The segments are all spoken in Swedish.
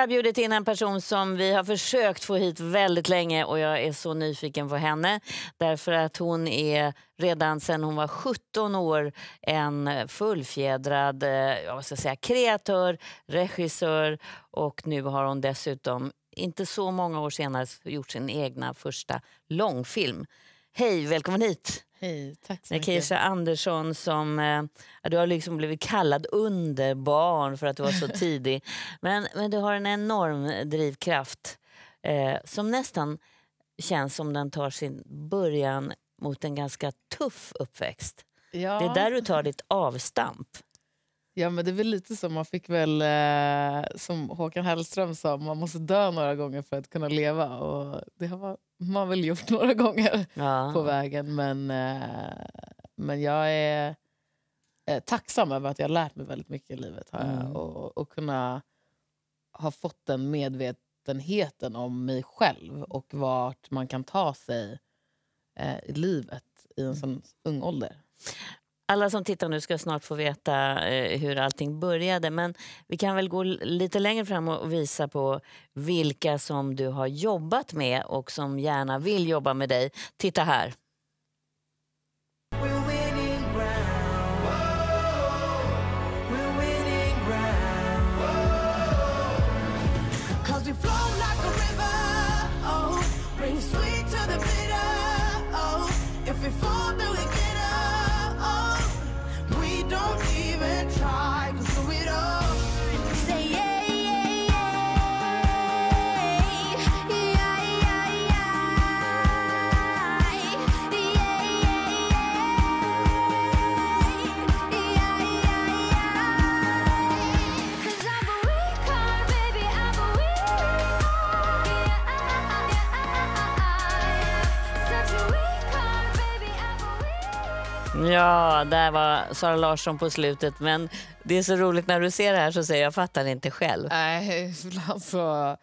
jag bjudit in en person som vi har försökt få hit väldigt länge och jag är så nyfiken på henne. Därför att hon är redan sedan hon var 17 år en fullfjädrad eh, jag ska säga, kreatör, regissör och nu har hon dessutom, inte så många år senare, gjort sin egna första långfilm. Hej, välkommen hit! Hej, tack så mycket. Keisha Andersson som, eh, du har liksom blivit kallad underbarn för att du var så tidig. men, men du har en enorm drivkraft eh, som nästan känns som den tar sin början mot en ganska tuff uppväxt. Ja. Det är där du tar ditt avstamp. Ja, men det är väl lite som man fick väl, eh, som Håkan Hellström sa, man måste dö några gånger för att kunna leva. Och det har man väl gjort några gånger ja. på vägen. Men, eh, men jag är eh, tacksam över att jag har lärt mig väldigt mycket i livet. Har Mm. Och, och kunna ha fått den medvetenheten om mig själv och vart man kan ta sig eh, i livet i en mm. sån ung ålder alla som tittar nu ska snart få veta eh, hur allting började. Men vi kan väl gå lite längre fram och visa på vilka som du har jobbat med och som gärna vill jobba med dig. Titta här. där var Sara Larsson på slutet. Men det är så roligt när du ser det här så säger jag, jag fattar inte själv. Nej, ibland så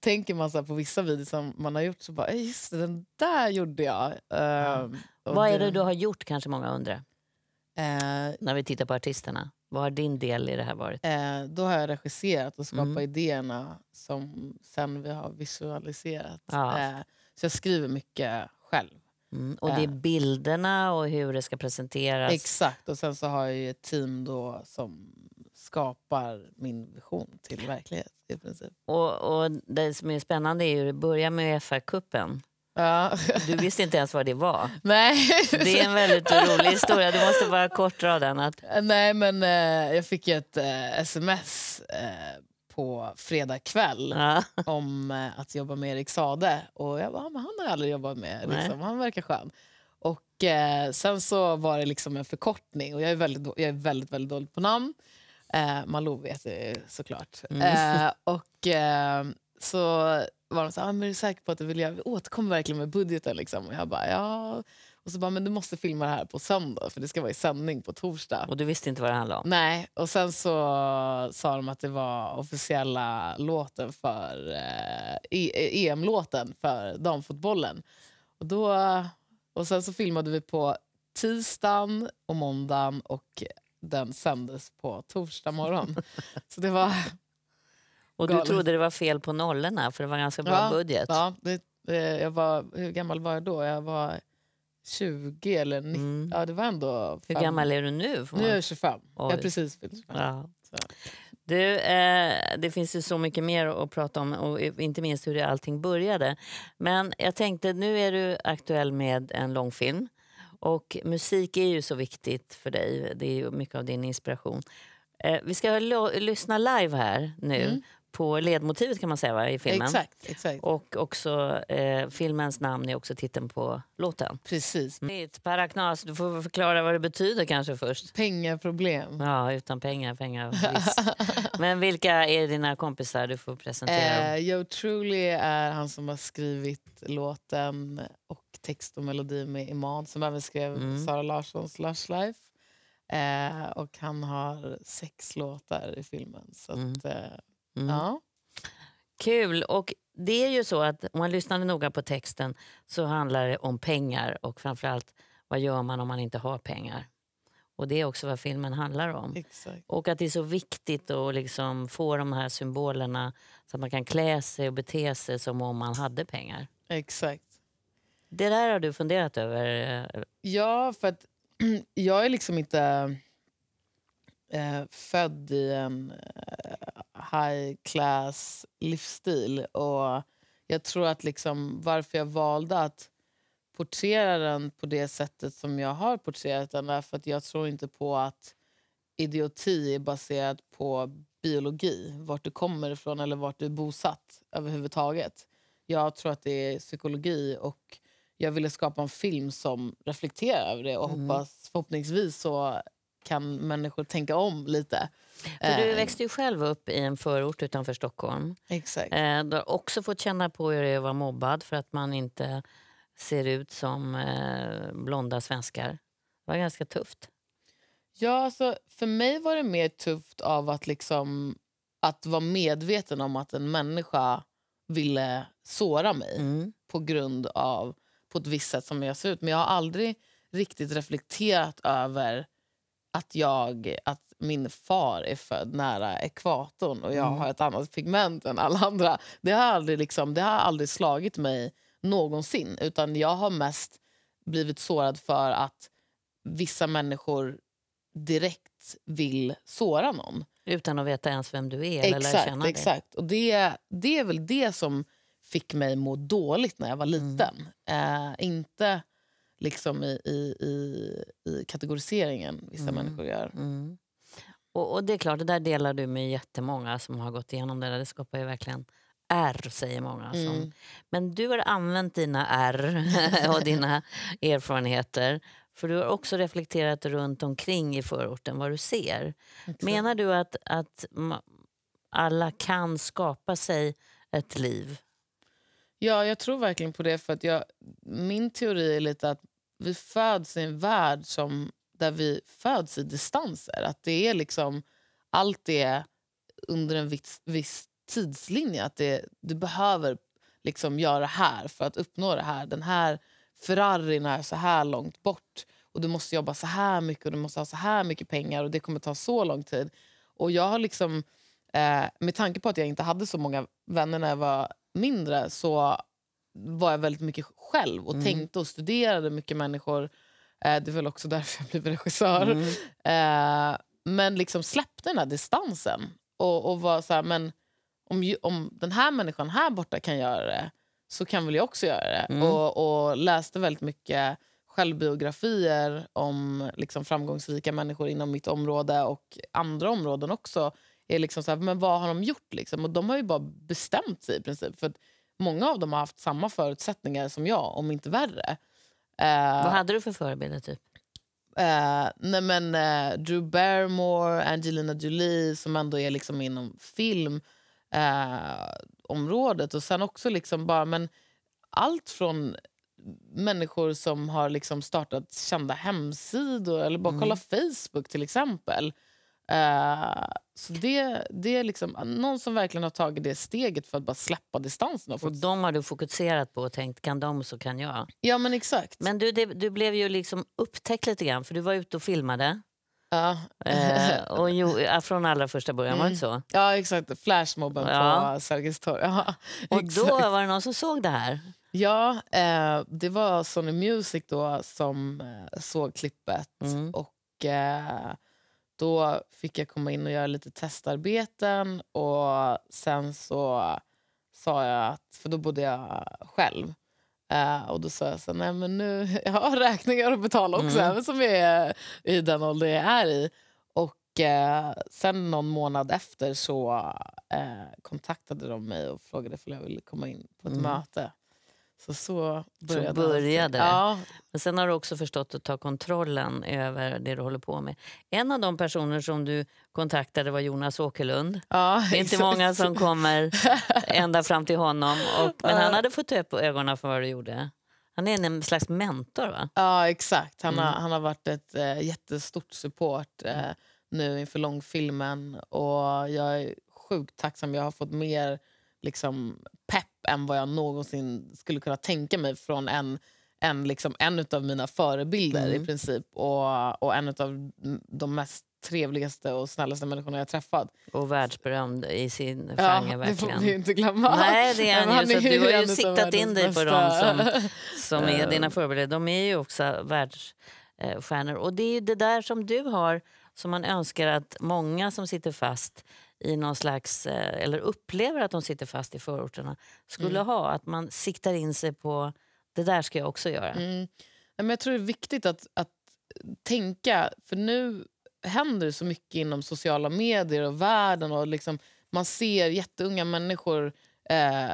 tänker man så på vissa videor som man har gjort så bara, just det, den där gjorde jag. Ehm, ja. Uh, Vad är det du har gjort kanske många undrar? Uh, när vi tittar på artisterna. Vad har din del i det här varit? Eh, då har jag regisserat och skapat mm. idéerna som sen vi har visualiserat. Ja. Eh, så jag skriver mycket själv. Mm, och det är eh. bilderna och hur det ska presenteras. Exakt, och sen så har jag ju ett team då som skapar min vision till verklighet. i princip. Och, och Det som är spännande är ju att det börjar med fr cupen Ja. Du visste inte ens vad det var. Nej. Det är en väldigt rolig historia. Du måste bara kort den. Att... Nej, men eh, jag fick ett eh, sms eh, på fredag kväll ja. om eh, att jobba med Erik Sade. Och jag bara, ah, men han har jag aldrig jobbat med. Liksom. Han verkar skön. Och eh, sen så var det liksom en förkortning och jag är väldigt, jag är väldigt, väldigt dålig på namn. Eh, Malou vet jag såklart. Mm. Eh, och eh, så var de så här, ah, men är du säker på att du vill göra? återkommer verkligen med budgeten. Liksom. Och jag bara, ja. Och så bara, men du måste filma det här på söndag för det ska vara i sändning på torsdag. Och du visste inte vad det handlade om? Nej, och sen så sa de att det var officiella låten för eh, EM-låten e-, e för damfotbollen. Och, då, och sen så filmade vi på tisdagen och måndagen och den sändes på torsdag morgon. så det var och du trodde det var fel på nollorna för det var ganska bra ja, budget. Ja, det, jag var, hur gammal var jag då? Jag var 20 eller 19. Mm. Ja, det var ändå fem. Hur gammal är du nu? Nu är jag 25. Oj. Jag precis fyllt 25. Ja. Du, eh, det finns ju så mycket mer att prata om, och inte minst hur allting började. Men jag tänkte, nu är du aktuell med en långfilm. Och musik är ju så viktigt för dig, det är mycket av din inspiration. Eh, vi ska lyssna live här nu mm på ledmotivet kan man säga va, i filmen. Exakt, exakt. Och också, eh, filmens namn är också titeln på låten. Precis. Mitt paraknas, du får förklara vad det betyder kanske först. Pengaproblem. Ja, utan pengar, pengar. Visst. Men vilka är dina kompisar? Du får presentera. Eh, Joe Truly är han som har skrivit låten och text och melodi med Iman som även skrev mm. Sara Larssons Lush Life. Eh, och han har sex låtar i filmen. Så mm. att, eh, Mm. Ja. Kul. Och det är ju så att om man lyssnar noga på texten så handlar det om pengar och framförallt vad gör man om man inte har pengar? Och Det är också vad filmen handlar om. Exakt. Och att det är så viktigt att liksom få de här symbolerna så att man kan klä sig och bete sig som om man hade pengar. Exakt. Det där har du funderat över? Eh, ja, för att jag är liksom inte eh, född i en eh, high class livsstil. Och jag tror att liksom varför jag valde att porträttera den på det sättet som jag har porträtterat den är för att jag tror inte på att idioti är baserat på biologi, vart du kommer ifrån eller vart du är bosatt överhuvudtaget. Jag tror att det är psykologi och jag ville skapa en film som reflekterar över det och mm. hoppas, förhoppningsvis så kan människor tänka om lite. För du eh, växte ju själv upp i en förort utanför Stockholm. Exakt. Eh, du har också fått känna på hur det är att vara mobbad för att man inte ser ut som eh, blonda svenskar. Det var ganska tufft. Ja, alltså, för mig var det mer tufft av att, liksom, att vara medveten om att en människa ville såra mig mm. på grund av på ett visst sätt som jag ser ut. Men jag har aldrig riktigt reflekterat över att, jag, att min far är född nära ekvatorn och jag mm. har ett annat pigment än alla andra. Det har, aldrig liksom, det har aldrig slagit mig någonsin. Utan Jag har mest blivit sårad för att vissa människor direkt vill såra någon. Utan att veta ens vem du är exakt, eller känna exakt. dig. Och det, det är väl det som fick mig må dåligt när jag var mm. liten. Mm. Eh, inte liksom i, i, i, i kategoriseringen vissa mm. människor gör. Mm. Och, och, det är klart, det där delar du med jättemånga som har gått igenom det där. Det skapar ju verkligen R säger många. mm. Men du har använt dina R och dina erfarenheter. För du har också reflekterat runt omkring i förorten vad du ser. Exakt. Menar du att, att alla kan skapa sig ett liv? Ja, jag tror verkligen på det. för att jag, Min teori är lite att vi föds i en värld som, där vi föds i distanser. Att det är liksom, allt är under en viss, viss tidslinje. Att det, du behöver liksom göra det här för att uppnå det här. Den här Ferrarin är så här långt bort och du måste jobba så här mycket och du måste ha så här mycket pengar och det kommer ta så lång tid. Och jag har liksom, eh, med tanke på att jag inte hade så många vänner när jag var mindre så var jag väldigt mycket själv och mm. tänkte och studerade mycket människor. Eh, det är väl också därför jag blev regissör. Mm. Eh, men liksom släppte den här distansen och, och var så här, men om, om den här människan här borta kan göra det så kan väl jag också göra det. Mm. Och, och, läste väldigt mycket självbiografier om liksom, framgångsrika människor inom mitt område och andra områden också. Är liksom så här, men vad har de gjort? Liksom? Och de har ju bara bestämt sig i princip. För Många av dem har haft samma förutsättningar som jag, om inte värre. Vad eh, hade du för förebilder? Typ? Uh, nej eh, Drew Barrymore, Angelina Jolie som ändå är liksom inom filmområdet. Uh, och sen också liksom bara, men allt från människor som har liksom startat kända hemsidor eller bara mm. kolla Facebook till exempel. Uh, så det, det är liksom ah, någon som verkligen har tagit det steget för att bara släppa distansen. Och, och de har du fokuserat på och tänkt, kan de så kan jag. Ja men exakt. Men du, det, du blev ju liksom upptäckt lite grann för du var ute och filmade. Ja. Eh, och jo, från allra första början, mm. var det mm. så? Ja exakt, flashmobben ja. på Sergels torg. Ja, och då var det någon som såg det här? Ja, eh, det var Sony Music då som eh, såg klippet. Mm. Och... Eh, då fick jag komma in och göra lite testarbeten och sen så sa jag, att, för då bodde jag själv, Uh, och då sa jag så nej men nu, jag har räkningar att betala också, mm. även som jag är i den ålder jag är i. Och uh, sen någon månad efter så uh, kontaktade de mig och frågade om jag ville komma in på ett mm. möte. Så, så började, så började det. Ja. Men sen har du också förstått att ta kontrollen över det du håller på med. En av de personer som du kontaktade var Jonas Åkerlund. Ja, det är inte exakt. många som kommer ända fram till honom. Och, men han hade fått upp ögonen för vad du gjorde. Han är en slags mentor va? Ja exakt, han, mm. har, han har varit ett äh, jättestort support äh, nu inför långfilmen. Och jag är sjukt tacksam, jag har fått mer liksom, pepp än vad jag någonsin skulle kunna tänka mig från en, en, liksom, en av mina förebilder mm. i princip och, och en av de mest trevligaste och snällaste människorna jag träffat. Och världsberömd i sin genre. Verkligen. Det får vi inte glömma. Nej, det är han ju. du har ju siktat in dig på dem som, som är eh. dina förebilder. De är ju också världsstjärnor. Och det är det där som du har som man önskar att många som sitter fast i någon slags, eh, eller upplever att de sitter fast i förorterna skulle mm. ha. Att man siktar in sig på det där ska jag också göra. Mm. Men jag tror det är viktigt att, att tänka, för nu händer det så mycket inom sociala medier och världen. och liksom, Man ser jätteunga människor eh,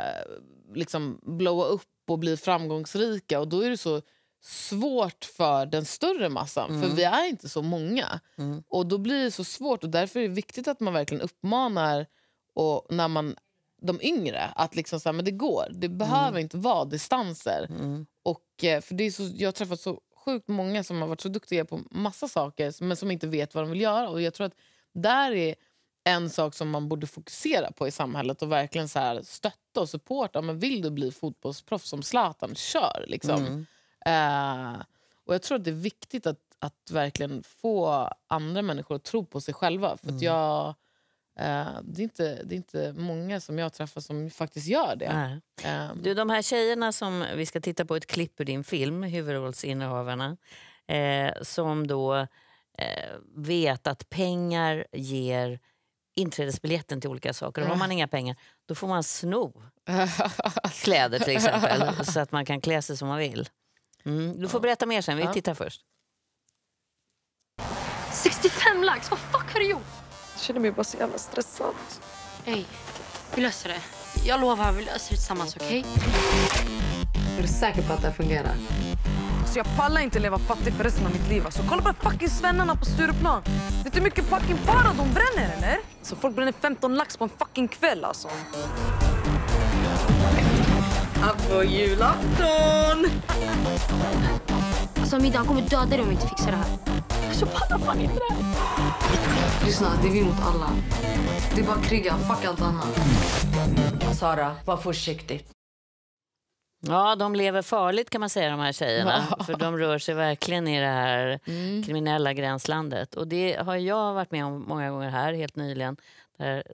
liksom blowa upp och bli framgångsrika. och då är det så svårt för den större massan, mm. för vi är inte så många. Mm. Och Då blir det så svårt och därför är det viktigt att man verkligen uppmanar och när man, de yngre att liksom så här, men det går. Det mm. behöver mm. inte vara distanser. Mm. Och, eh, för det är så, jag har träffat så sjukt många som har varit så duktiga på massa saker men som inte vet vad de vill göra. Och jag tror att där är en sak som man borde fokusera på i samhället och verkligen så här stötta och supporta. Men vill du bli fotbollsproffs som Zlatan, kör! Liksom. Mm. Eh, och Jag tror att det är viktigt att, att verkligen få andra människor att tro på sig själva. För mm. jag, eh, det, är inte, det är inte många som jag träffar som faktiskt gör det. Eh. Du, de här tjejerna som vi ska titta på ett klipp ur din film, huvudrollsinnehavarna, eh, som då eh, vet att pengar ger inträdesbiljetten till olika saker. Och har man inga pengar då får man sno kläder till exempel så att man kan klä sig som man vill. Mm, du får berätta mer sen. Vi tittar först. 65 lax! Vad fuck har du gjort? Jag känner mig bara så jävla stressad. Hej, vi löser det. Jag lovar, vi löser det tillsammans, okej? Okay? Är du säker på att det här fungerar? Alltså jag pallar inte leva fattig för resten av mitt liv. Alltså, kolla på fucking svennarna på Stureplan. Vet du hur mycket fucking para de bränner, eller? Alltså, folk bränner 15 lax på en fucking kväll, alltså att på alltså, julafton. Alltså han kommer döda dig om vi inte fixar det här. Alltså pallar fan inte det Lyssna, det är vi mot alla. Det är bara att kriga, fuck allt annat. Sara, var försiktig. Ja, de lever farligt kan man säga de här tjejerna. För de rör sig verkligen i det här mm. kriminella gränslandet. Och det har jag varit med om många gånger här helt nyligen. Där,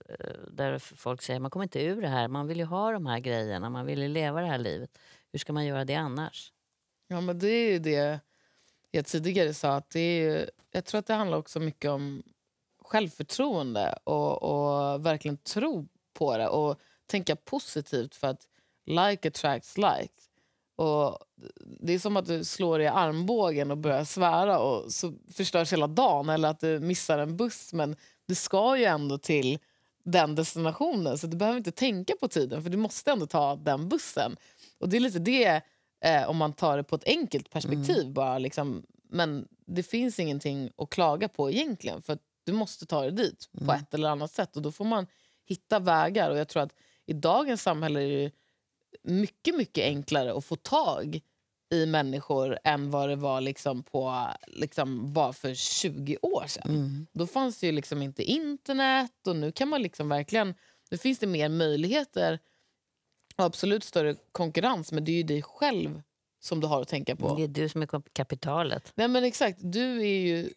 där folk säger man kommer inte ur det här, man vill ju ha de här grejerna, man vill ju leva det här livet. Hur ska man göra det annars? Ja men det är ju det jag tidigare sa, att det är jag tror att det handlar också mycket om självförtroende och, och verkligen tro på det och tänka positivt för att like attracts like. Och det är som att du slår i armbågen och börjar svära och så förstörs hela dagen eller att du missar en buss. Men du ska ju ändå till den destinationen så du behöver inte tänka på tiden för du måste ändå ta den bussen. Och det är lite det eh, om man tar det på ett enkelt perspektiv mm. bara. Liksom, men det finns ingenting att klaga på egentligen för du måste ta dig dit mm. på ett eller annat sätt och då får man hitta vägar. Och jag tror att i dagens samhälle är det mycket, mycket enklare att få tag i människor än vad det var liksom på, liksom bara för 20 år sedan. Mm. Då fanns det ju liksom inte internet och nu kan man liksom verkligen... Nu finns det mer möjligheter och absolut större konkurrens men det är ju dig själv som du har att tänka på. Det är du som är kapitalet. Nej men exakt, du är ju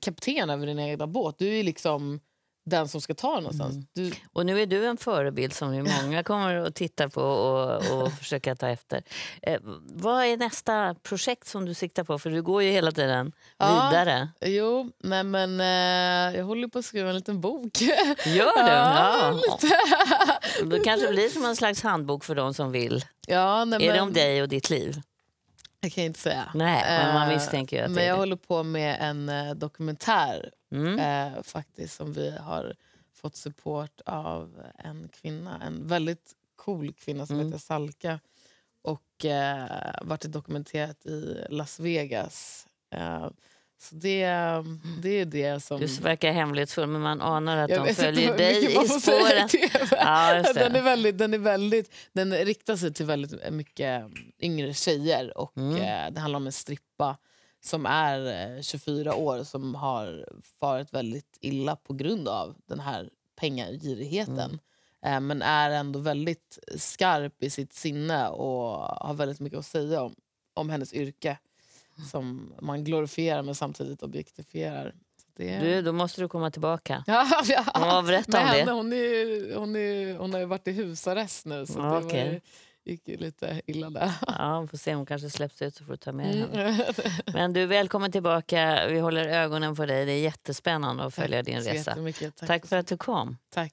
kapten över din egen båt. Du är liksom den som ska ta den någonstans. Mm. Du... Och nu är du en förebild som ju många kommer att titta på och, och försöka ta efter. Eh, vad är nästa projekt som du siktar på? För du går ju hela tiden ja, vidare. Jo, nej men eh, jag håller på att skriva en liten bok. Gör du? ja, lite. Det kanske blir som en slags handbok för de som vill. Ja, nej, är men... det om dig och ditt liv? Jag kan inte säga. Nej, men man eh, misstänker ju att Men jag det. håller på med en eh, dokumentär Mm. Eh, faktiskt som vi har fått support av en kvinna. En väldigt cool kvinna som mm. heter Salka. Och eh, varit dokumenterat i Las Vegas. Eh, så det, det är det som... Du verkar hemlighetsfull, men man anar att de följer dig i spåren. Ja, den, är väldigt, den, är väldigt, den riktar sig till väldigt mycket yngre tjejer och mm. Eh, det handlar om en strippa som är 24 eh, år som har farit väldigt illa på grund av den här pengagirigheten. Mm. Eh, men är ändå väldigt skarp i sitt sinne och har väldigt mycket att säga om, om hennes yrke som man glorifierar men samtidigt objektifierar. Det... Du, då måste du komma tillbaka ja, ja. berätta om det. hon, är, hon, är, hon har ju varit i husarrest nu. Så ja, det okay. ju gick ju lite illa där. Ja, vi får se. Hon kanske släpps ut så får du ta med henne. Mm. Men du, välkommen tillbaka. Vi håller ögonen på dig. Det är jättespännande att följa tack din resa. Tack, tack för att du kom. Tack.